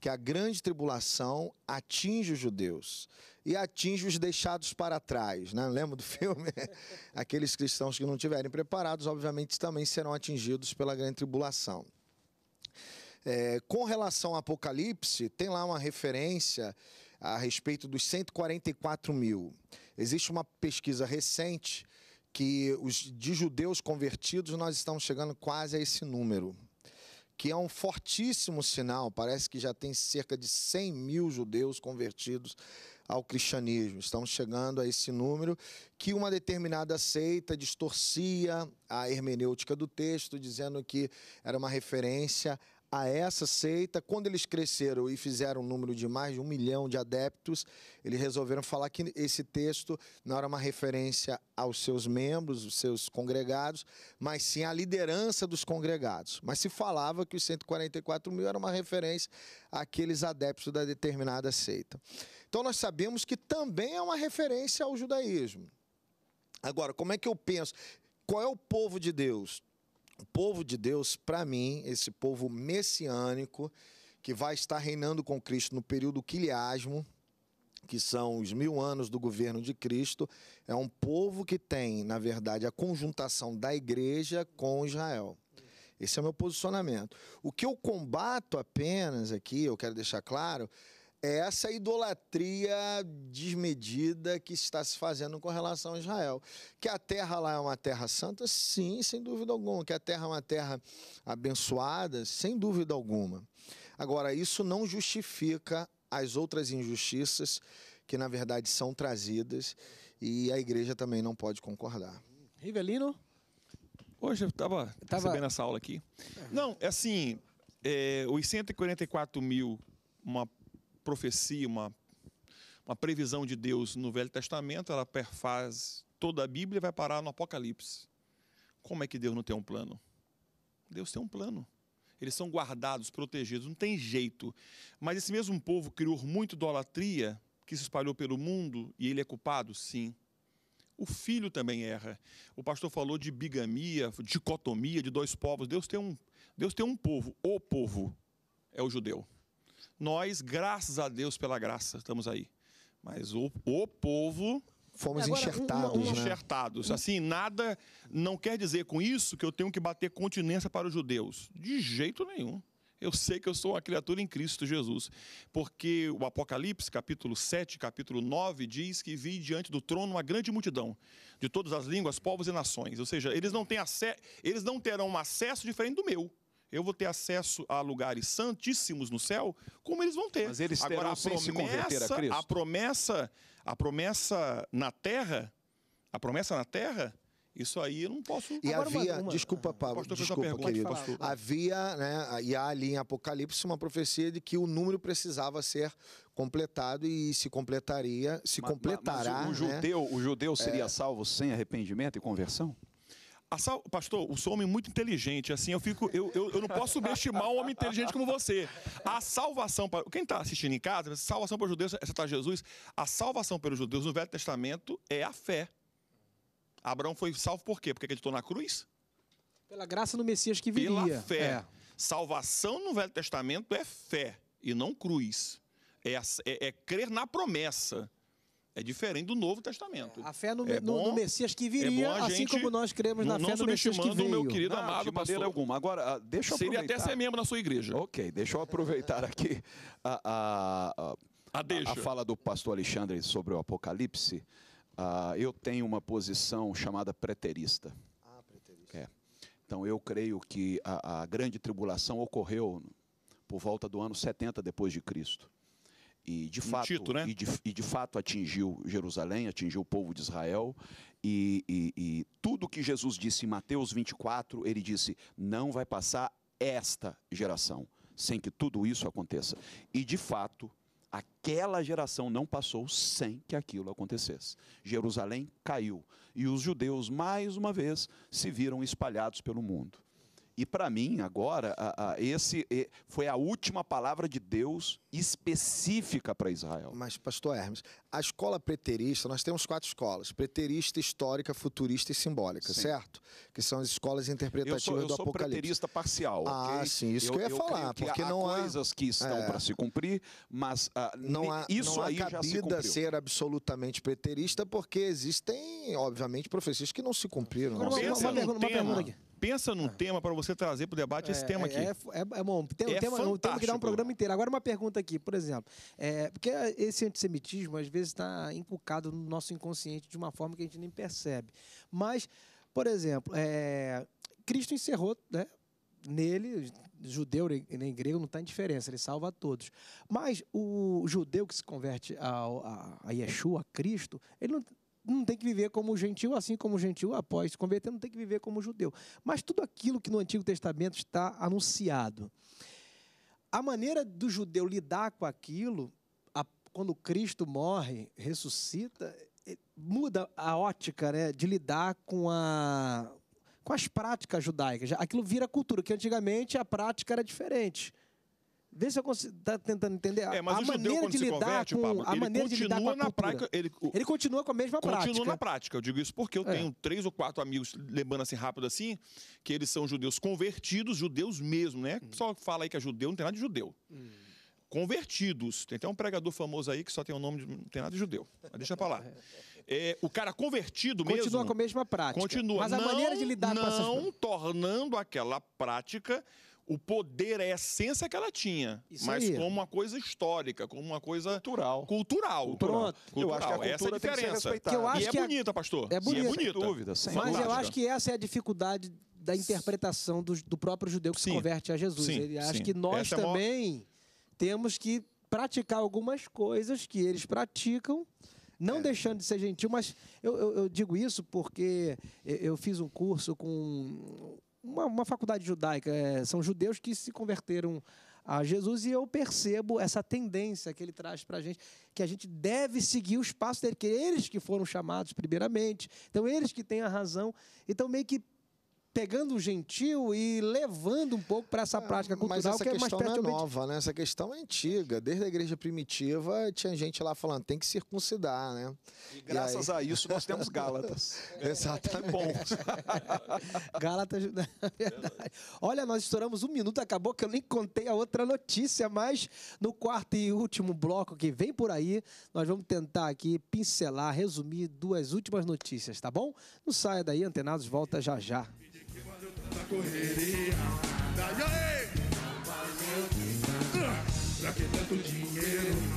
que a grande tribulação atinge os judeus e atinge os deixados para trás. Né? Lembra do é. filme? Aqueles cristãos que não estiverem preparados, obviamente, também serão atingidos pela grande tribulação. É, com relação ao Apocalipse, tem lá uma referência a respeito dos 144 mil. Existe uma pesquisa recente que os de judeus convertidos nós estamos chegando quase a esse número que é um fortíssimo sinal. Parece que já tem cerca de 100 mil judeus convertidos ao cristianismo. Estamos chegando a esse número que uma determinada seita distorcia a hermenêutica do texto, dizendo que era uma referência a essa seita. Quando eles cresceram e fizeram um número de mais de um milhão de adeptos, eles resolveram falar que esse texto não era uma referência aos seus membros, os seus congregados, mas sim à liderança dos congregados. Mas se falava que os 144 mil era uma referência àqueles adeptos da determinada seita. Então nós sabemos que também é uma referência ao judaísmo. Agora, como é que eu penso? Qual é o povo de Deus? o povo de Deus, para mim, esse povo messiânico, que vai estar reinando com Cristo no período quiliasmo, que são os mil anos do governo de Cristo, é um povo que tem, na verdade, a conjuntação da igreja com Israel. Esse é o meu posicionamento. O que eu combato apenas aqui, eu quero deixar claro, é essa idolatria desmedida que está se fazendo com relação a Israel. Que a terra lá é uma terra santa? Sim, sem dúvida alguma. Que a terra é uma terra abençoada? Sem dúvida alguma. Agora, isso não justifica as outras injustiças que, na verdade, são trazidas e a igreja também não pode concordar. Rivelino? Hoje eu estava tava... recebendo essa aula aqui. Não, é assim, é, os 144 mil, uma profecia, uma, uma previsão de Deus no Velho Testamento, ela perfaz toda a Bíblia e vai parar no Apocalipse. Como é que Deus não tem um plano? Deus tem um plano. Eles são guardados, protegidos, não tem jeito. Mas esse mesmo povo criou muito idolatria que se espalhou pelo mundo e ele é culpado? Sim. O filho também erra. O pastor falou de bigamia, dicotomia de dois povos. Deus tem um, Deus tem um povo, o povo é o judeu. Nós, graças a Deus pela graça, estamos aí. Mas o, o povo fomos Agora, enxertados. Uma, né? Enxertados. Assim, nada não quer dizer com isso que eu tenho que bater continência para os judeus. De jeito nenhum. Eu sei que eu sou uma criatura em Cristo Jesus. Porque o Apocalipse, capítulo 7, capítulo 9, diz que vi diante do trono uma grande multidão de todas as línguas, povos e nações. Ou seja, eles não, têm acess... eles não terão um acesso diferente do meu eu vou ter acesso a lugares santíssimos no céu, como eles vão ter. Mas eles terão Agora, a promessa, se converter a Cristo. A promessa, a promessa na terra, a promessa na terra, isso aí eu não posso. E Agora havia, uma, uma... desculpa, Pablo, desculpa, pergunta, querido. Havia, né, e há ali em Apocalipse uma profecia de que o número precisava ser completado e se completaria, se mas, completará. Mas o, né? judeu, o judeu seria é... salvo sem arrependimento e conversão? Ah, sal... Pastor, o sou é um homem muito inteligente, assim, eu fico. Eu, eu, eu não posso subestimar um homem inteligente como você. A salvação para. Quem está assistindo em casa, salvação para os judeus, essa está Jesus. A salvação pelos judeus no Velho Testamento é a fé. Abraão foi salvo por quê? Porque acreditou na cruz? Pela graça do Messias que viria. Pela fé. É. Salvação no Velho Testamento é fé e não cruz. É, é, é crer na promessa. É diferente do Novo Testamento. É, a fé no, é no, bom, no Messias que é viria, é assim como nós cremos na fé no Messias que veio. o meu querido não, amado de maneira pastor. alguma. Agora, ah, deixa eu Seria aproveitar. até ser membro na sua igreja. Ok, deixa eu aproveitar aqui a, a, a, a, a fala do pastor Alexandre sobre o Apocalipse. Uh, eu tenho uma posição chamada preterista. Ah, preterista. É. Então, eu creio que a, a grande tribulação ocorreu por volta do ano 70 depois de Cristo e de um fato né? e, de, e, de, fato atingiu Jerusalém, atingiu o povo de Israel e, e, e tudo que Jesus disse em Mateus 24, ele disse: não vai passar esta geração sem que tudo isso aconteça. E de fato, aquela geração não passou sem que aquilo acontecesse. Jerusalém caiu e os judeus mais uma vez se viram espalhados pelo mundo. E para mim, agora, a, a, esse foi a última palavra de Deus específica para Israel. Mas, pastor Hermes, a escola preterista, nós temos quatro escolas: preterista, histórica, futurista e simbólica, sim. certo? Que são as escolas interpretativas eu sou, eu do sou Apocalipse. preterista parcial. Ah, okay? sim, isso eu, que eu ia eu falar. porque há não há coisas que estão é, para se cumprir, mas ah, não há, isso não há aí cabida já se ser absolutamente preterista, porque existem, obviamente, profecias que não se cumpriram. Não, uma, uma, uma, uma pergunta aqui. Pensa num ah. tema para você trazer para o debate é, esse tema é, aqui. É, é, é bom. Tem, é um tema, que dar um programa inteiro. Agora, uma pergunta aqui, por exemplo. É, porque esse antissemitismo, às vezes, está inculcado no nosso inconsciente de uma forma que a gente nem percebe. Mas, por exemplo, é, Cristo encerrou né, nele, judeu nem grego, não está em diferença, ele salva a todos. Mas o judeu que se converte ao, a, a Yeshua, a Cristo, ele não, não tem que viver como gentil, assim como gentil após se converter, não tem que viver como judeu. Mas tudo aquilo que no Antigo Testamento está anunciado. A maneira do judeu lidar com aquilo, a, quando Cristo morre, ressuscita, é, muda a ótica né, de lidar com a, com as práticas judaicas. Aquilo vira cultura, que antigamente a prática era diferente. Vê se eu está tentando entender. É, mas a o maneira judeu, de lidar converte, com Pablo, a maneira de lidar com a na prática, ele, ele, continua com a mesma continua prática. Continua na prática. Eu digo isso porque eu é. tenho três ou quatro amigos, lembrando assim rápido assim, que eles são judeus convertidos, judeus mesmo, né? Hum. Só fala aí que é judeu, não tem nada de judeu. Hum. Convertidos. Tem até um pregador famoso aí que só tem o nome de. Não tem nada de judeu. Mas deixa pra lá. É, o cara convertido continua mesmo. Continua com a mesma prática. Continua. Mas a não, maneira de lidar não com essas... tornando aquela prática o poder é a essência que ela tinha, Isso mas aí. como uma coisa histórica, como uma coisa cultural. Cultural. Pronto. Cultural. Eu acho que a essa é a diferença. Que é eu acho e é, que é bonita, pastor. É bonita. E é bonita. Sem dúvida, sem mas eu acho que essa é a dificuldade da interpretação do, do próprio judeu que sim. se converte a Jesus. Sim, Ele acha que nós essa é também é maior... temos que praticar algumas coisas que eles praticam não é. deixando de ser gentil, mas eu, eu, eu digo isso porque eu, fiz um curso com uma, uma faculdade judaica, é, são judeus que se converteram a Jesus e eu percebo essa tendência que ele traz para a gente, que a gente deve seguir os passos dele, que eles que foram chamados primeiramente, então eles que têm a razão, então meio que pegando o gentil e levando um pouco para essa é, prática cultural. Mas essa que questão é mais não é nova, né? Essa questão é antiga. Desde a igreja primitiva tinha gente lá falando, tem que circuncidar, né? E graças e aí... a isso nós temos Gálatas. Exatamente. Bom. Gálatas, verdade. Olha, nós estouramos um minuto, acabou que eu nem contei a outra notícia, mas no quarto e último bloco que vem por aí, nós vamos tentar aqui pincelar, resumir duas últimas notícias, tá bom? Não saia daí, antenados, volta já já na correria. Daí, Pra que tanto dinheiro?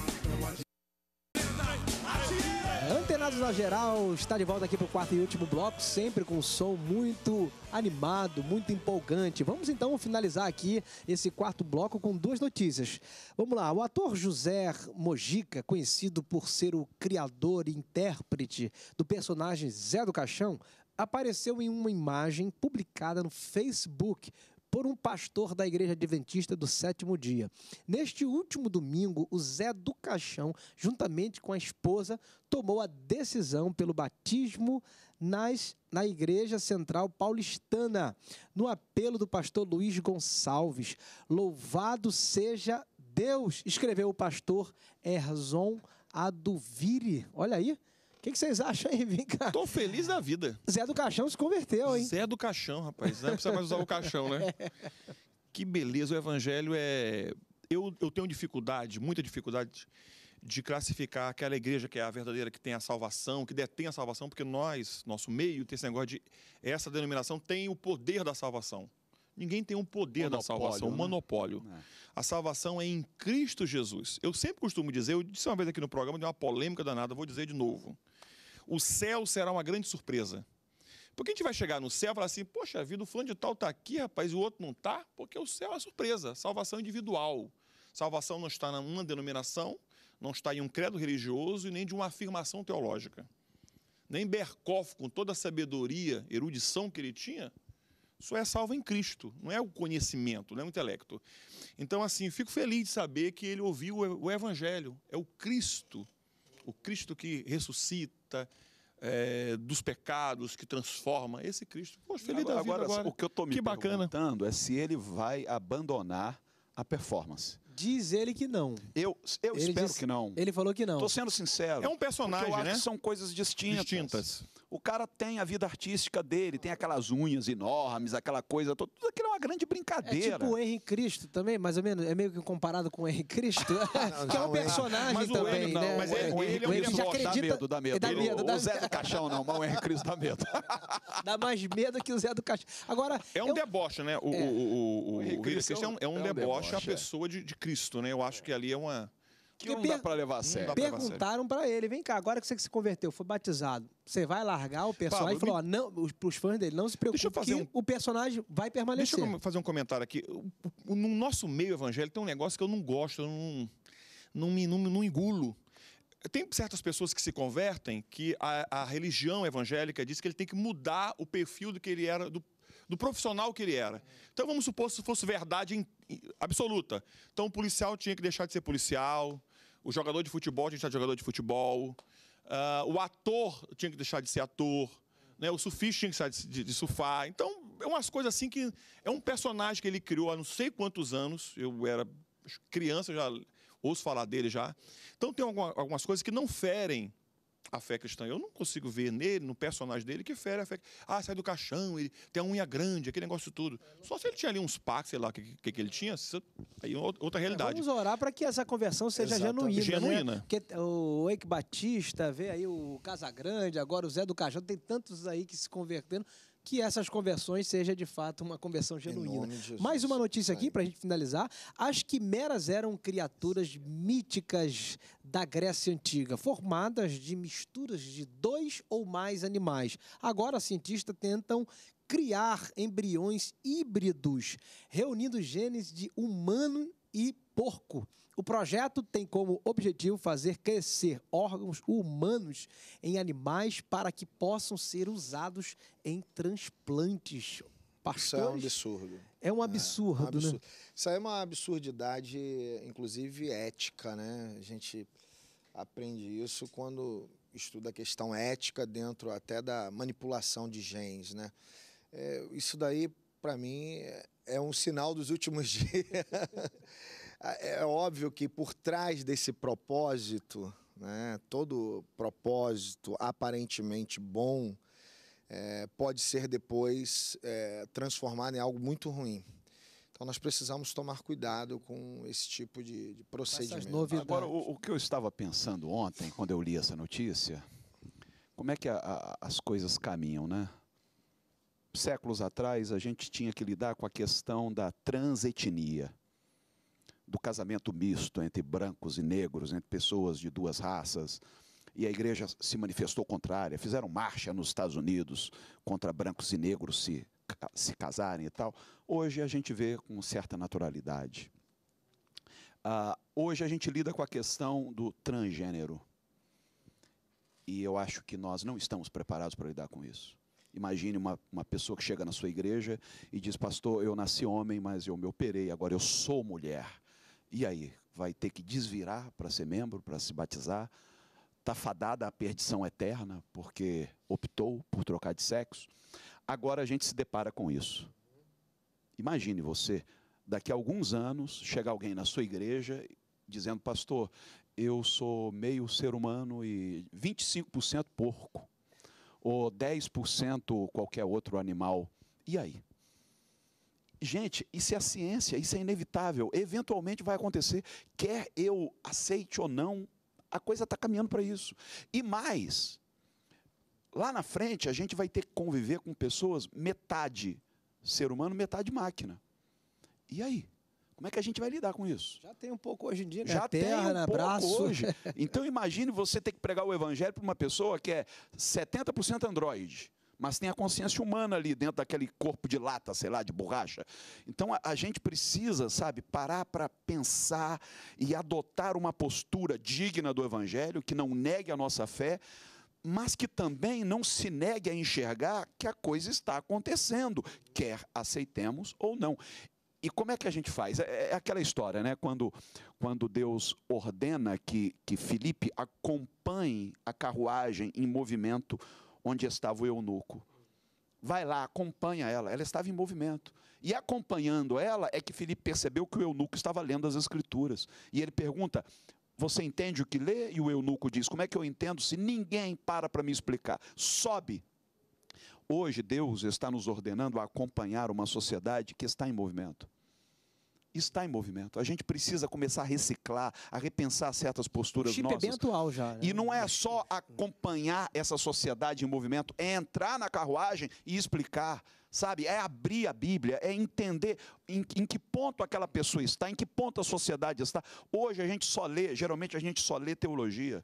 Antenados na geral, está de volta aqui para o quarto e último bloco, sempre com um som muito animado, muito empolgante. Vamos então finalizar aqui esse quarto bloco com duas notícias. Vamos lá, o ator José Mojica, conhecido por ser o criador e intérprete do personagem Zé do Caixão, apareceu em uma imagem publicada no Facebook por um pastor da Igreja Adventista do Sétimo Dia. Neste último domingo, o Zé do Caixão, juntamente com a esposa, tomou a decisão pelo batismo nas, na Igreja Central Paulistana, no apelo do pastor Luiz Gonçalves. Louvado seja Deus, escreveu o pastor Erzon Aduviri. Olha aí, o que, vocês acham aí, vem cá? Tô feliz da vida. Zé do Caixão se converteu, hein? Zé do Caixão, rapaz. Não precisa mais usar o caixão, né? que beleza, o evangelho é. Eu, eu tenho dificuldade, muita dificuldade, de classificar aquela igreja que é a verdadeira, que tem a salvação, que detém a salvação, porque nós, nosso meio, tem esse negócio de. Essa denominação tem o poder da salvação. Ninguém tem um poder monopólio, da salvação, um né? monopólio. É. A salvação é em Cristo Jesus. Eu sempre costumo dizer, eu disse uma vez aqui no programa, de uma polêmica danada, vou dizer de novo o céu será uma grande surpresa. Porque a gente vai chegar no céu e falar assim, poxa vida, o fulano de tal está aqui, rapaz, e o outro não está, porque o céu é uma surpresa, salvação individual. Salvação não está em uma denominação, não está em um credo religioso e nem de uma afirmação teológica. Nem Berkoff, com toda a sabedoria, erudição que ele tinha, só é salvo em Cristo, não é o conhecimento, não é o intelecto. Então, assim, fico feliz de saber que ele ouviu o Evangelho, é o Cristo o Cristo que ressuscita é, dos pecados, que transforma, esse Cristo. Poxa, feliz agora, da vida agora, agora. O que eu estou me que perguntando bacana. é se ele vai abandonar a performance. Diz ele que não. Eu, eu ele espero disse, que não. Ele falou que não. Estou sendo sincero. É um personagem, eu acho né? Que são coisas distintas. distintas. O cara tem a vida artística dele, tem aquelas unhas enormes, aquela coisa toda. Tudo aquilo é uma grande brincadeira. É tipo o Henry Cristo também, mais ou menos. É meio que comparado com o Henry Cristo, é, que é um personagem mas também, ele, não, né? Mas é- é ele, o o ele, ele, ele acredita... dá medo, dá medo. dá medo dá... O Zé do Caixão não, mas o Henry Cristo dá medo. Dá mais medo que o Zé do Caixão. Agora... É um eu... deboche, né? O, é. o, o, o, o Henry Cristo é um, é um, é um deboche, deboche a pessoa de, de Cristo, né? Eu acho que ali é uma que não dá para levar a sério. Perguntaram para ele, vem cá, agora que você que se converteu, foi batizado, você vai largar o personagem? Pablo, falou, me... ó, não, os fãs dele, não se preocupe Deixa eu fazer um... o personagem vai permanecer. Deixa eu fazer um comentário aqui. No nosso meio evangélico tem um negócio que eu não gosto, eu não, não, me, não, não engulo. Tem certas pessoas que se convertem que a, a religião evangélica diz que ele tem que mudar o perfil do que ele era do do profissional que ele era. Então vamos supor se fosse verdade absoluta. Então o policial tinha que deixar de ser policial, o jogador de futebol tinha que deixar de ser jogador de futebol, uh, o ator tinha que deixar de ser ator, né? o sufista tinha que deixar de, de, de surfar. Então é umas coisas assim que é um personagem que ele criou há não sei quantos anos. Eu era criança já ouço falar dele já. Então tem algumas coisas que não ferem a fé cristã. Eu não consigo ver nele, no personagem dele, que fere a fé. Ah, sai do caixão, ele tem a unha grande, aquele negócio tudo. Só se ele tinha ali uns packs, sei lá, o que, que, que, ele tinha, aí é outra realidade. vamos orar para que essa conversão seja genuína. Genuína. Né? Porque o Eike Batista, vê aí o Casagrande, agora o Zé do Caixão, tem tantos aí que se convertendo que essas conversões seja de fato uma conversão genuína. Mais uma notícia aqui para a gente finalizar. As quimeras eram criaturas míticas da Grécia Antiga, formadas de misturas de dois ou mais animais. Agora, cientistas tentam criar embriões híbridos, reunindo genes de humano e porco. O projeto tem como objetivo fazer crescer órgãos humanos em animais para que possam ser usados em transplantes. Pastores, Isso é um absurdo. É um é, absurdo, é, um absurdo. Né? Isso é uma absurdidade, inclusive ética, né? A gente aprende isso quando estuda a questão ética dentro até da manipulação de genes, né? É, isso daí, para mim, é é um sinal dos últimos dias. é óbvio que por trás desse propósito, né, todo propósito aparentemente bom, é, pode ser depois é, transformado em algo muito ruim. Então nós precisamos tomar cuidado com esse tipo de, de procedimento. Agora, o, o, que eu estava pensando ontem, quando eu li essa notícia, como é que a, a, as coisas caminham, né? séculos atrás, a gente tinha que lidar com a questão da transetnia, do casamento misto entre brancos e negros, entre pessoas de duas raças. E a igreja se manifestou contrária. Fizeram marcha nos Estados Unidos contra brancos e negros se, se casarem e tal. Hoje a gente vê com certa naturalidade. Uh, hoje a gente lida com a questão do transgênero. E eu acho que nós não estamos preparados para lidar com isso. Imagine uma, uma pessoa que chega na sua igreja e diz: Pastor, eu nasci homem, mas eu me operei, agora eu sou mulher. E aí? Vai ter que desvirar para ser membro, para se batizar? Está fadada à perdição eterna porque optou por trocar de sexo? Agora a gente se depara com isso. Imagine você, daqui a alguns anos, chega alguém na sua igreja dizendo: Pastor, eu sou meio ser humano e 25% porco ou 10% qualquer outro animal. E aí? Gente, isso é a ciência, isso é inevitável. Eventualmente vai acontecer, quer eu aceite ou não, a coisa está caminhando para isso. E mais, lá na frente a gente vai ter que conviver com pessoas metade ser humano, metade máquina. E aí? Como é que a gente vai lidar com isso? Já tem um pouco hoje em dia, né? Já tem um pouco hoje. Então imagine você ter que pregar o evangelho para uma pessoa que é 70% Android mas tem a consciência humana ali dentro daquele corpo de lata, sei lá, de borracha. Então a, a gente precisa, sabe, parar para pensar e adotar uma postura digna do Evangelho, que não negue a nossa fé, mas que também não se negue a enxergar que a coisa está acontecendo, quer aceitemos ou não e como é que a gente faz? É, é, aquela história, né? Quando, quando Deus ordena que, que Felipe acompanhe a carruagem em movimento onde estava o eunuco. Vai lá, acompanha ela. Ela estava em movimento. E acompanhando ela é que Felipe percebeu que o eunuco estava lendo as escrituras. E ele pergunta: Você entende o que lê? E o eunuco diz: Como é que eu entendo se ninguém para para me explicar? Sobe, Hoje Deus está nos ordenando a acompanhar uma sociedade que está em movimento. Está em movimento. A gente precisa começar a reciclar, a repensar certas posturas Chip nossas. É bem atual já. Né? E não é só acompanhar essa sociedade em movimento, é entrar na carruagem e explicar sabe? É abrir a Bíblia, é entender em, em, que ponto aquela pessoa está, em que ponto a sociedade está. Hoje a gente só lê, geralmente a gente só lê teologia.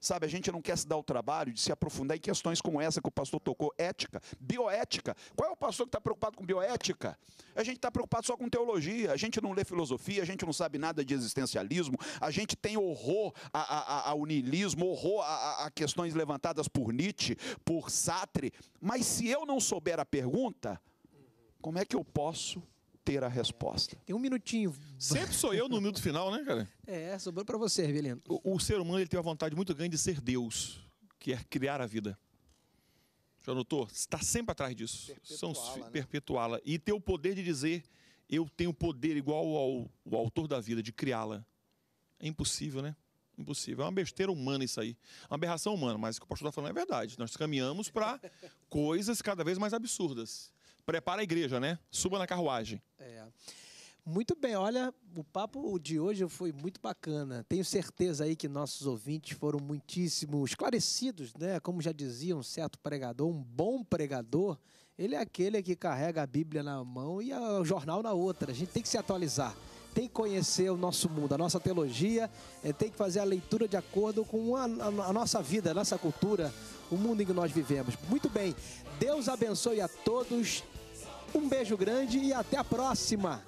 Sabe, a gente não quer se dar o trabalho de se aprofundar em questões como essa que o pastor tocou, ética, bioética. Qual é o pastor que está preocupado com bioética? A gente está preocupado só com teologia, a gente não lê filosofia, a gente não sabe nada de existencialismo, a gente tem horror a, a, ao niilismo, horror a, a questões levantadas por Nietzsche, por Sartre. Mas se eu não souber a pergunta, como é que eu posso ter a resposta. Tem um minutinho. Sempre sou eu no minuto final, né, cara? É, sobrou para você, Rivelino. O, o, ser humano ele tem uma vontade muito grande de ser Deus, que é criar a vida. Já notou? Está sempre atrás disso. Perpetuá-la. Né? Perpetuá e ter o poder de dizer, eu tenho poder igual ao, ao autor da vida, de criá-la. É impossível, né? Impossível. É uma besteira humana isso aí. É uma aberração humana, mas o que o pastor está falando é verdade. Nós caminhamos para coisas cada vez mais absurdas prepara a igreja, né? Suba na carruagem. É. Muito bem, olha, o papo de hoje foi muito bacana. Tenho certeza aí que nossos ouvintes foram muitíssimo esclarecidos, né? Como já dizia um certo pregador, um bom pregador, ele é aquele que carrega a Bíblia na mão e o jornal na outra. A gente tem que se atualizar tem que conhecer o nosso mundo, a nossa teologia, eh, tem que fazer a leitura de acordo com a, a, nossa vida, a nossa cultura, o mundo em que nós vivemos. Muito bem, Deus abençoe a todos. Um beijo grande e até a próxima!